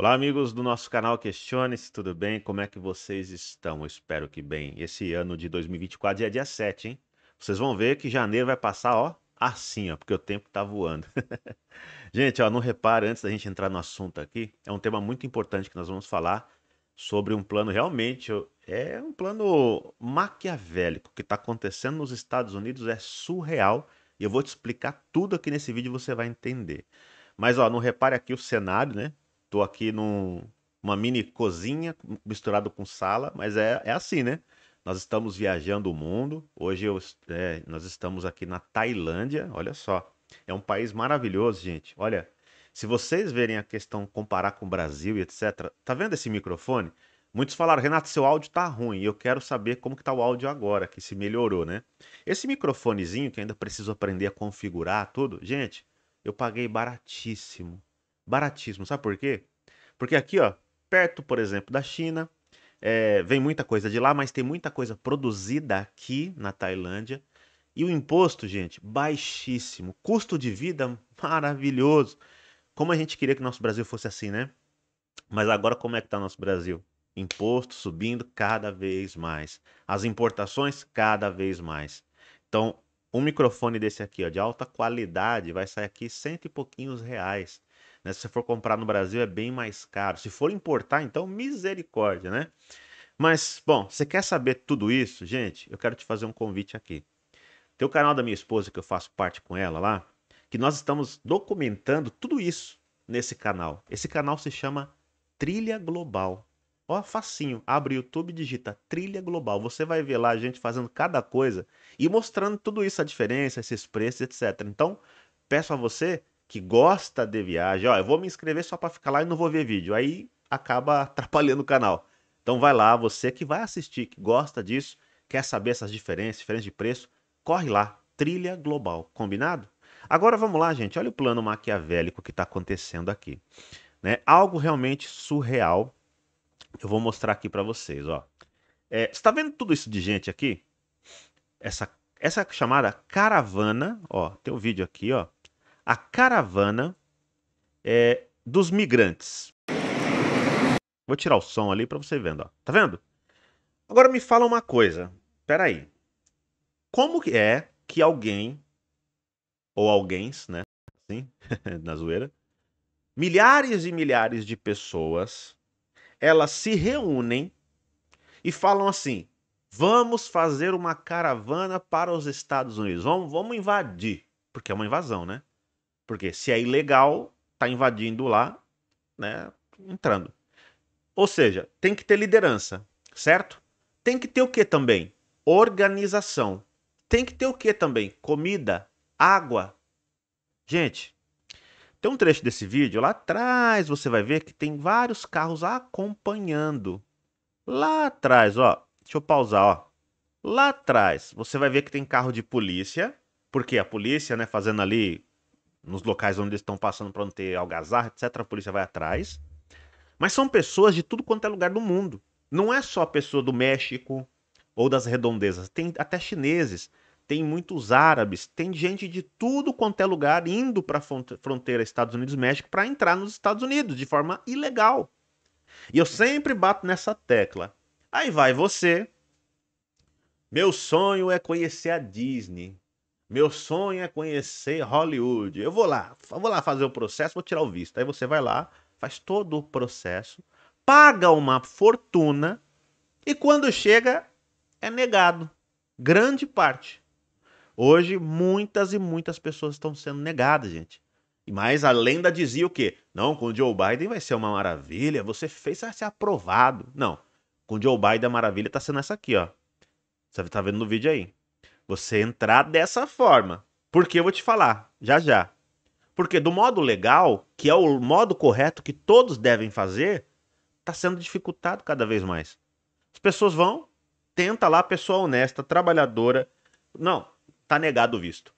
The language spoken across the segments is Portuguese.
Olá, amigos do nosso canal Questione-se, tudo bem? Como é que vocês estão? Eu espero que bem. Esse ano de 2024 é dia 7, hein? Vocês vão ver que janeiro vai passar, ó, assim, ó, porque o tempo tá voando. gente, ó, não repare antes da gente entrar no assunto aqui, é um tema muito importante que nós vamos falar sobre um plano realmente, é um plano maquiavélico que está acontecendo nos Estados Unidos, é surreal, e eu vou te explicar tudo aqui nesse vídeo, você vai entender. Mas ó, não repare aqui o cenário, né? Tô aqui numa mini cozinha misturado com sala, mas é, é assim, né? Nós estamos viajando o mundo. Hoje eu, é, nós estamos aqui na Tailândia. Olha só, é um país maravilhoso, gente. Olha, se vocês verem a questão comparar com o Brasil e etc. Tá vendo esse microfone? Muitos falaram, Renato, seu áudio tá ruim. Eu quero saber como que tá o áudio agora, que se melhorou, né? Esse microfonezinho que ainda preciso aprender a configurar tudo, gente, eu paguei baratíssimo baratíssimo. Sabe por quê? Porque aqui, ó, perto, por exemplo, da China, é, vem muita coisa de lá, mas tem muita coisa produzida aqui na Tailândia. E o imposto, gente, baixíssimo. Custo de vida maravilhoso. Como a gente queria que nosso Brasil fosse assim, né? Mas agora como é que tá nosso Brasil? Imposto subindo cada vez mais. As importações cada vez mais. Então, um microfone desse aqui, ó, de alta qualidade, vai sair aqui cento e pouquinhos reais. Né? Se você for comprar no Brasil, é bem mais caro. Se for importar, então, misericórdia, né? Mas, bom, você quer saber tudo isso, gente? Eu quero te fazer um convite aqui. Tem o canal da minha esposa, que eu faço parte com ela lá, que nós estamos documentando tudo isso nesse canal. Esse canal se chama Trilha Global. Ó, facinho. Abre o YouTube e digita Trilha Global. Você vai ver lá a gente fazendo cada coisa e mostrando tudo isso, a diferença, esses preços, etc. Então, peço a você que gosta de viagem, ó, eu vou me inscrever só para ficar lá e não vou ver vídeo. Aí acaba atrapalhando o canal. Então vai lá, você que vai assistir, que gosta disso, quer saber essas diferenças, diferença de preço, corre lá, trilha global, combinado? Agora vamos lá, gente, olha o plano maquiavélico que está acontecendo aqui. Né? Algo realmente surreal. Eu vou mostrar aqui para vocês, ó. É, está vendo tudo isso de gente aqui? Essa, essa chamada caravana, ó, tem o um vídeo aqui, ó a caravana é, dos migrantes. Vou tirar o som ali para você vendo, ó. Tá vendo? Agora me fala uma coisa. aí Como que é que alguém ou alguém, né? Assim, na zoeira, milhares e milhares de pessoas, elas se reúnem e falam assim: vamos fazer uma caravana para os Estados Unidos, vamos, vamos invadir, porque é uma invasão, né? Porque se é ilegal, tá invadindo lá, né? Entrando. Ou seja, tem que ter liderança, certo? Tem que ter o que também? Organização. Tem que ter o que também? Comida, água. Gente, tem um trecho desse vídeo lá atrás, você vai ver que tem vários carros acompanhando. Lá atrás, ó. Deixa eu pausar, ó. Lá atrás, você vai ver que tem carro de polícia, porque a polícia, né, fazendo ali nos locais onde eles estão passando para não ter algazarra, etc. A polícia vai atrás. Mas são pessoas de tudo quanto é lugar do mundo. Não é só a pessoa do México ou das redondezas. Tem até chineses, tem muitos árabes, tem gente de tudo quanto é lugar indo para a fronteira Estados Unidos-México para entrar nos Estados Unidos de forma ilegal. E eu sempre bato nessa tecla. Aí vai você. Meu sonho é conhecer a Disney. Meu sonho é conhecer Hollywood. Eu vou lá, vou lá fazer o processo, vou tirar o visto. Aí você vai lá, faz todo o processo, paga uma fortuna e quando chega é negado. Grande parte. Hoje muitas e muitas pessoas estão sendo negadas, gente. E mais a lenda dizia o quê? Não, com o Joe Biden vai ser uma maravilha, você fez vai ser aprovado. Não, com o Joe Biden a maravilha está sendo essa aqui, ó. Você tá vendo no vídeo aí você entrar dessa forma. Porque eu vou te falar, já já. Porque do modo legal, que é o modo correto que todos devem fazer, está sendo dificultado cada vez mais. As pessoas vão, tenta lá, pessoa honesta, trabalhadora. Não, tá negado o visto.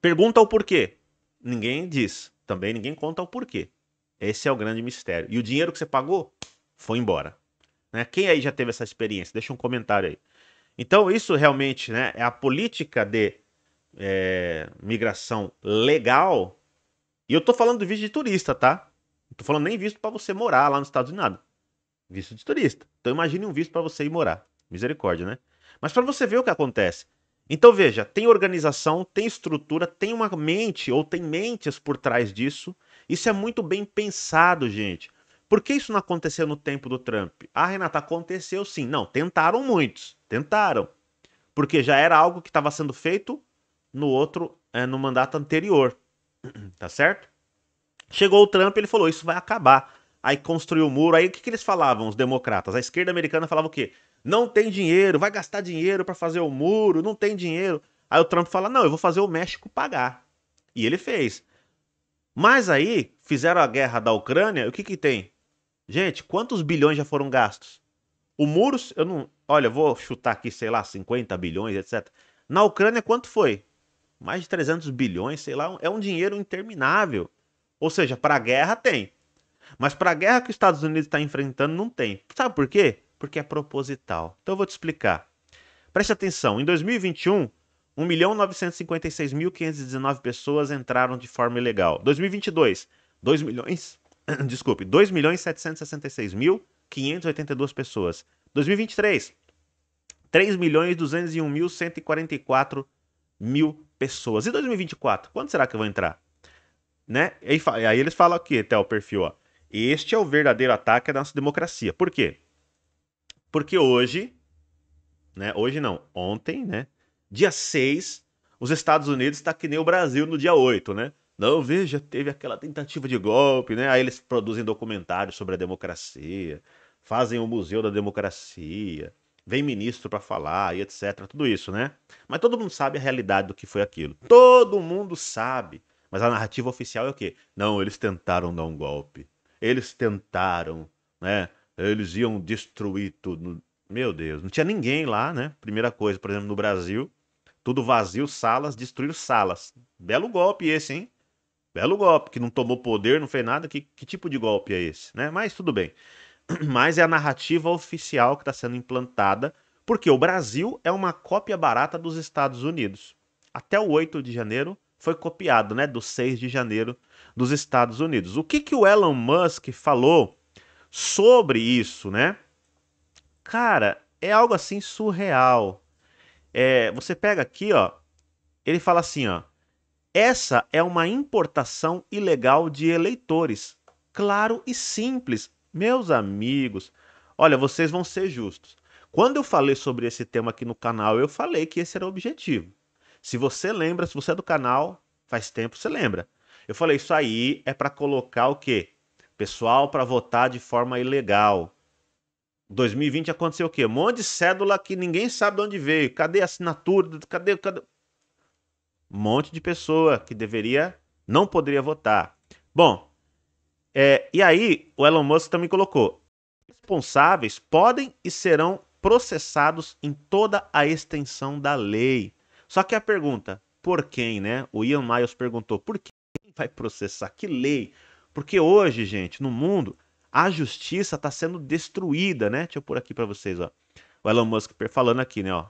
Pergunta o porquê. Ninguém diz. Também ninguém conta o porquê. Esse é o grande mistério. E o dinheiro que você pagou foi embora. Né? Quem aí já teve essa experiência? Deixa um comentário aí. Então, isso realmente né, é a política de é, migração legal. E eu tô falando de visto de turista, tá? Não tô falando nem visto para você morar lá nos Estados Unidos, nada. Visto de turista. Então imagine um visto para você ir morar. Misericórdia, né? Mas para você ver o que acontece. Então veja, tem organização, tem estrutura, tem uma mente ou tem mentes por trás disso. Isso é muito bem pensado, gente. Por que isso não aconteceu no tempo do Trump? Ah, Renata, aconteceu sim. Não, tentaram muitos. Tentaram. Porque já era algo que estava sendo feito no outro, eh, no mandato anterior. Tá certo? Chegou o Trump e ele falou: Isso vai acabar. Aí construiu o muro. Aí o que, que eles falavam, os democratas? A esquerda americana falava o quê? Não tem dinheiro, vai gastar dinheiro para fazer o muro, não tem dinheiro. Aí o Trump fala: Não, eu vou fazer o México pagar. E ele fez. Mas aí fizeram a guerra da Ucrânia, o que que tem? Gente, quantos bilhões já foram gastos? O muro, eu não, olha, vou chutar aqui, sei lá, 50 bilhões, etc. Na Ucrânia, quanto foi? Mais de 300 bilhões, sei lá, é um dinheiro interminável. Ou seja, para a guerra tem. Mas para a guerra que os Estados Unidos está enfrentando, não tem. Sabe por quê? Porque é proposital. Então eu vou te explicar. Preste atenção, em 2021, 1.956.519 pessoas entraram de forma ilegal. 2022, 2 milhões, desculpe, 2.766.582 pessoas. 2023, 3 milhões 201 mil 144 mil pessoas. E 2024, quando será que vão entrar? Né? E aí eles falam aqui, até o perfil, ó. Este é o verdadeiro ataque à nossa democracia. Por quê? Porque hoje, né? Hoje não, ontem, né? Dia 6, os Estados Unidos está que nem o Brasil no dia 8, né? Não, veja, teve aquela tentativa de golpe, né? Aí eles produzem documentários sobre a democracia, fazem o Museu da Democracia, vem ministro para falar e etc. Tudo isso, né? Mas todo mundo sabe a realidade do que foi aquilo. Todo mundo sabe. Mas a narrativa oficial é o quê? Não, eles tentaram dar um golpe. Eles tentaram, né? Eles iam destruir tudo. Meu Deus, não tinha ninguém lá, né? Primeira coisa, por exemplo, no Brasil, tudo vazio, salas, destruir salas. Belo golpe esse, hein? Belo golpe, que não tomou poder, não fez nada. Que, que tipo de golpe é esse, né? Mas tudo bem. mas é a narrativa oficial que está sendo implantada, porque o Brasil é uma cópia barata dos Estados Unidos. Até o 8 de janeiro foi copiado, né, do 6 de janeiro dos Estados Unidos. O que que o Elon Musk falou sobre isso, né? Cara, é algo assim surreal. É, você pega aqui, ó, ele fala assim, ó, essa é uma importação ilegal de eleitores. Claro e simples. Meus amigos, olha, vocês vão ser justos. Quando eu falei sobre esse tema aqui no canal, eu falei que esse era o objetivo. Se você lembra, se você é do canal, faz tempo você lembra. Eu falei isso aí é para colocar o quê? Pessoal para votar de forma ilegal. 2020 aconteceu o quê? Um monte de cédula que ninguém sabe de onde veio. Cadê a assinatura? Cadê, cadê? Um monte de pessoa que deveria, não poderia votar. Bom, é, e aí, o Elon Musk também colocou: responsáveis podem e serão processados em toda a extensão da lei. Só que a pergunta, por quem, né? O Ian Miles perguntou: por quem vai processar? Que lei? Porque hoje, gente, no mundo, a justiça está sendo destruída, né? Deixa eu pôr aqui para vocês, ó. O Elon Musk falando aqui, né? Ó,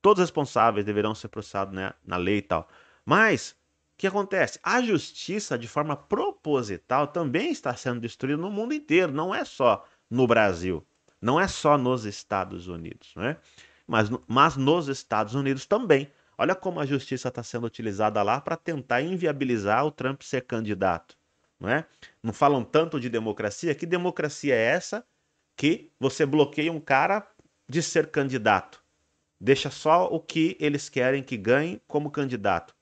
todos os responsáveis deverão ser processados né, na lei e tal. Mas o que acontece? A justiça, de forma proposital, também está sendo destruída no mundo inteiro, não é só no Brasil, não é só nos Estados Unidos, né? mas, mas nos Estados Unidos também. Olha como a justiça está sendo utilizada lá para tentar inviabilizar o Trump ser candidato. Não, é? não falam tanto de democracia. Que democracia é essa que você bloqueia um cara de ser candidato? Deixa só o que eles querem que ganhe como candidato.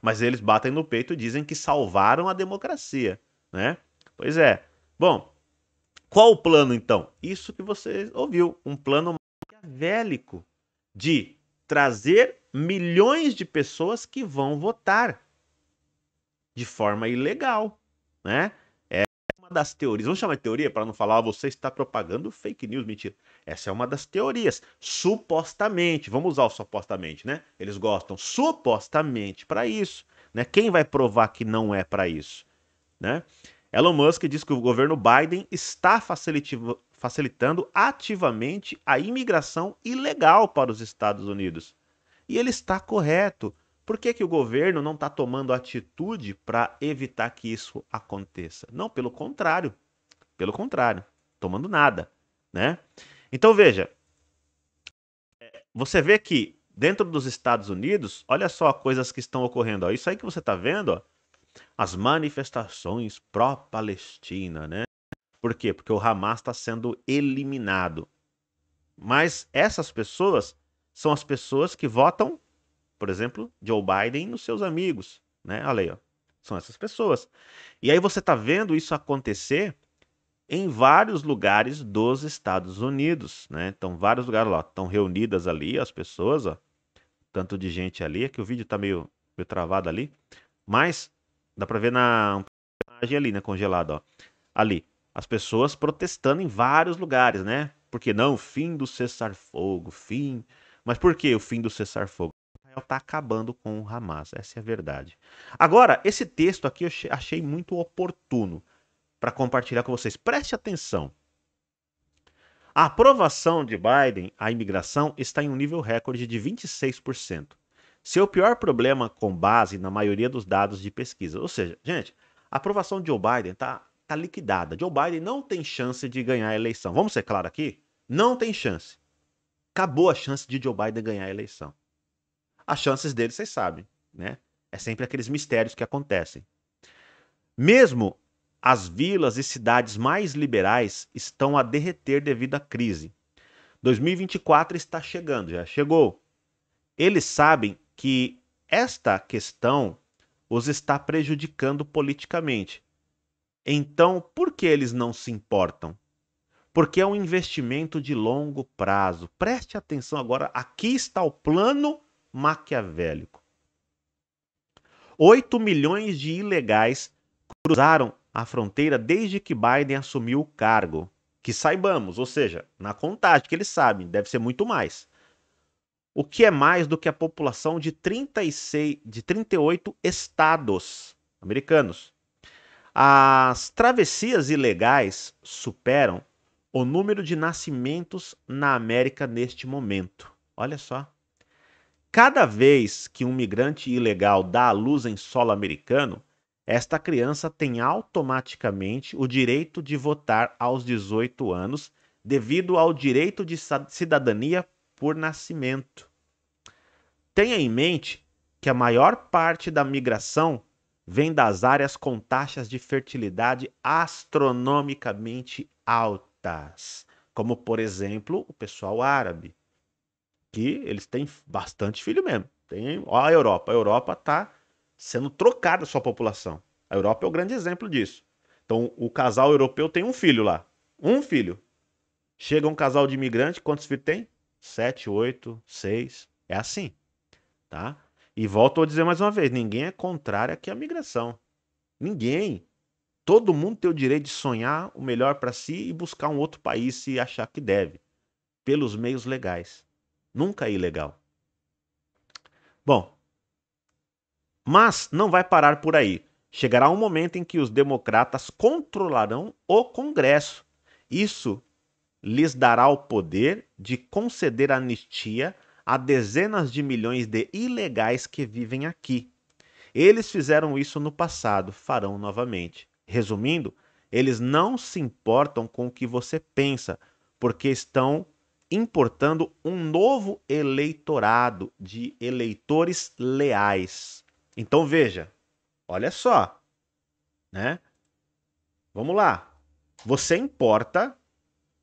Mas eles batem no peito e dizem que salvaram a democracia, né? Pois é. Bom, qual o plano então? Isso que você ouviu, um plano maquiavélico de trazer milhões de pessoas que vão votar de forma ilegal, né? uma das teorias. Vamos chamar de teoria para não falar, ah, você está propagando fake news, mentira. Essa é uma das teorias. Supostamente, vamos usar o supostamente, né? Eles gostam supostamente para isso. Né? Quem vai provar que não é para isso? Né? Elon Musk diz que o governo Biden está facilitando ativamente a imigração ilegal para os Estados Unidos. E ele está correto. Por que, que o governo não está tomando atitude para evitar que isso aconteça? Não, pelo contrário. Pelo contrário, tomando nada, né? Então veja, você vê que dentro dos Estados Unidos, olha só coisas que estão ocorrendo. Ó. Isso aí que você está vendo, ó, as manifestações pró-Palestina, né? Por quê? Porque o Hamas está sendo eliminado. Mas essas pessoas são as pessoas que votam por exemplo, Joe Biden e os seus amigos, né? Olha aí, ó. São essas pessoas. E aí você está vendo isso acontecer em vários lugares dos Estados Unidos, né? Então, vários lugares lá estão reunidas ali as pessoas, ó. Tanto de gente ali, é que o vídeo está meio, meio travado ali, mas dá para ver na imagem ali, né, congelado, ó. Ali, as pessoas protestando em vários lugares, né? Porque não, fim do cessar-fogo, fim. Mas por que o fim do cessar-fogo? está acabando com o Hamas. Essa é a verdade. Agora, esse texto aqui eu achei muito oportuno para compartilhar com vocês. Preste atenção. A aprovação de Biden à imigração está em um nível recorde de 26%. Seu pior problema com base na maioria dos dados de pesquisa. Ou seja, gente, a aprovação de Joe Biden está tá liquidada. Joe Biden não tem chance de ganhar a eleição. Vamos ser claros aqui? Não tem chance. Acabou a chance de Joe Biden ganhar a eleição. As chances dele, vocês sabem, né? É sempre aqueles mistérios que acontecem. Mesmo as vilas e cidades mais liberais estão a derreter devido à crise. 2024 está chegando, já chegou. Eles sabem que esta questão os está prejudicando politicamente. Então, por que eles não se importam? Porque é um investimento de longo prazo. Preste atenção agora, aqui está o plano maquiavélico. 8 milhões de ilegais cruzaram a fronteira desde que Biden assumiu o cargo. Que saibamos, ou seja, na contagem que eles sabem, deve ser muito mais. O que é mais do que a população de 36 de 38 estados americanos. As travessias ilegais superam o número de nascimentos na América neste momento. Olha só. Cada vez que um migrante ilegal dá à luz em solo americano, esta criança tem automaticamente o direito de votar aos 18 anos, devido ao direito de cidadania por nascimento. Tenha em mente que a maior parte da migração vem das áreas com taxas de fertilidade astronomicamente altas, como por exemplo o pessoal árabe que eles têm bastante filho mesmo. Tem, ó, a Europa. A Europa está sendo trocada a sua população. A Europa é o grande exemplo disso. Então, o casal europeu tem um filho lá. Um filho. Chega um casal de imigrante, quantos filhos tem? Sete, oito, seis. É assim. Tá? E volto a dizer mais uma vez: ninguém é contrário aqui à migração. Ninguém. Todo mundo tem o direito de sonhar o melhor para si e buscar um outro país se achar que deve, pelos meios legais. Nunca é ilegal. Bom, mas não vai parar por aí. Chegará um momento em que os democratas controlarão o Congresso. Isso lhes dará o poder de conceder anistia a dezenas de milhões de ilegais que vivem aqui. Eles fizeram isso no passado, farão novamente. Resumindo, eles não se importam com o que você pensa, porque estão importando um novo eleitorado de eleitores leais. Então veja, olha só, né? Vamos lá. Você importa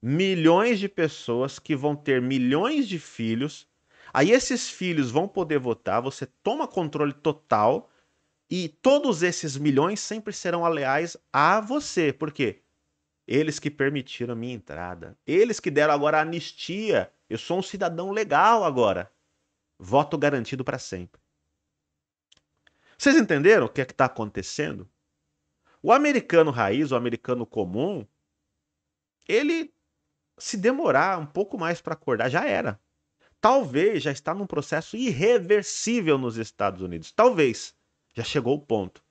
milhões de pessoas que vão ter milhões de filhos. Aí esses filhos vão poder votar, você toma controle total e todos esses milhões sempre serão leais a você. Por quê? Eles que permitiram a minha entrada. Eles que deram agora a anistia. Eu sou um cidadão legal agora. Voto garantido para sempre. Vocês entenderam o que é está acontecendo? O americano raiz, o americano comum, ele se demorar um pouco mais para acordar, já era. Talvez já está num processo irreversível nos Estados Unidos. Talvez já chegou o ponto.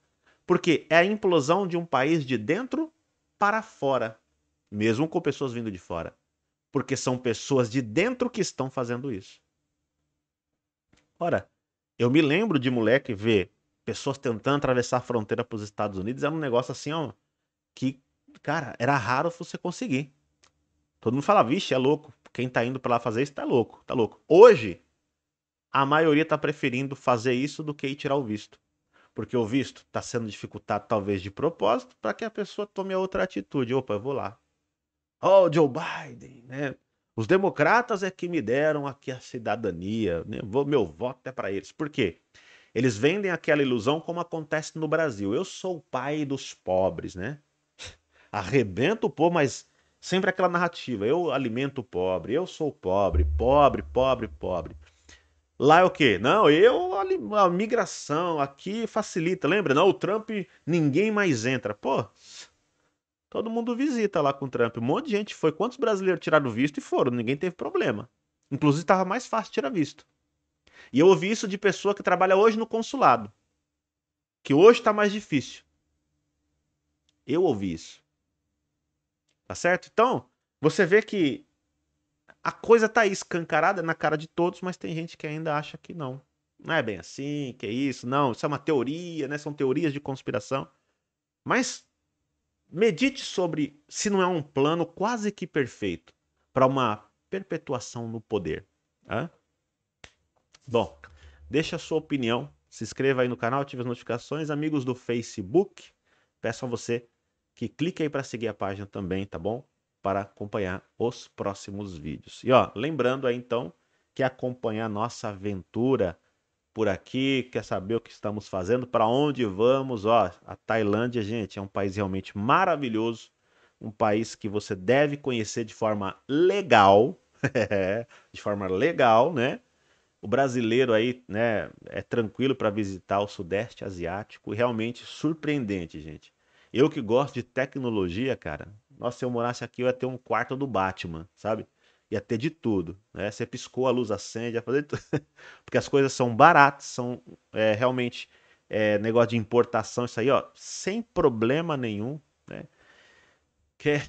Porque é a implosão de um país de dentro para fora, mesmo com pessoas vindo de fora, porque são pessoas de dentro que estão fazendo isso. Ora, eu me lembro de moleque ver pessoas tentando atravessar a fronteira para os Estados Unidos, era um negócio assim, ó, que, cara, era raro você conseguir. Todo mundo fala, vixe, é louco. Quem tá indo para lá fazer isso tá louco, tá louco. Hoje, a maioria tá preferindo fazer isso do que ir tirar o visto porque o visto está sendo dificultado talvez de propósito para que a pessoa tome a outra atitude. Opa, eu vou lá. Oh, Joe Biden, né? Os democratas é que me deram aqui a cidadania, né? Vou, meu voto é para eles. Por quê? Eles vendem aquela ilusão como acontece no Brasil. Eu sou o pai dos pobres, né? Arrebento o povo, mas sempre aquela narrativa. Eu alimento o pobre, eu sou pobre, pobre, pobre, pobre. Lá é o quê? Não, eu a, migração aqui facilita, lembra? Não, o Trump ninguém mais entra. Pô, todo mundo visita lá com o Trump. Um monte de gente foi. Quantos brasileiros tiraram visto e foram? Ninguém teve problema. Inclusive estava mais fácil tirar visto. E eu ouvi isso de pessoa que trabalha hoje no consulado, que hoje está mais difícil. Eu ouvi isso. Tá certo? Então, você vê que a coisa tá aí escancarada na cara de todos, mas tem gente que ainda acha que não. Não é bem assim, que é isso, não, isso é uma teoria, né? São teorias de conspiração. Mas medite sobre se não é um plano quase que perfeito para uma perpetuação no poder. Né? Bom, deixa a sua opinião. Se inscreva aí no canal, ative as notificações. Amigos do Facebook, peço a você que clique aí para seguir a página também, tá bom? para acompanhar os próximos vídeos. E ó, lembrando aí então que acompanhar nossa aventura por aqui, quer saber o que estamos fazendo, para onde vamos, ó, a Tailândia, gente, é um país realmente maravilhoso, um país que você deve conhecer de forma legal, de forma legal, né? O brasileiro aí, né, é tranquilo para visitar o Sudeste Asiático, realmente surpreendente, gente. Eu que gosto de tecnologia, cara, nossa, se eu morasse aqui, eu ia ter um quarto do Batman, sabe? Ia ter de tudo, né? Você piscou, a luz acende, ia fazer tudo. Porque as coisas são baratas, são é, realmente é, negócio de importação, isso aí, ó, sem problema nenhum, né? Que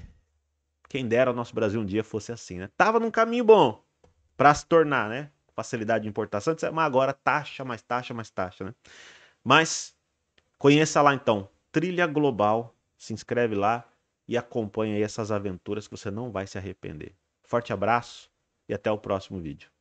quem dera o nosso Brasil um dia fosse assim, né? Tava num caminho bom para se tornar, né? Facilidade de importação, mas agora taxa, mais taxa, mais taxa, né? Mas conheça lá então, Trilha Global, se inscreve lá, e acompanhe aí essas aventuras que você não vai se arrepender. Forte abraço e até o próximo vídeo.